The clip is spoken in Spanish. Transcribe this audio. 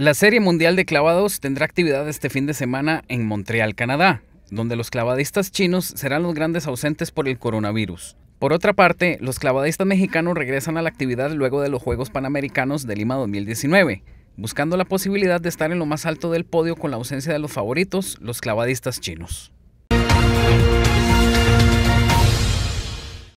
La Serie Mundial de Clavados tendrá actividad este fin de semana en Montreal, Canadá, donde los clavadistas chinos serán los grandes ausentes por el coronavirus. Por otra parte, los clavadistas mexicanos regresan a la actividad luego de los Juegos Panamericanos de Lima 2019, buscando la posibilidad de estar en lo más alto del podio con la ausencia de los favoritos, los clavadistas chinos.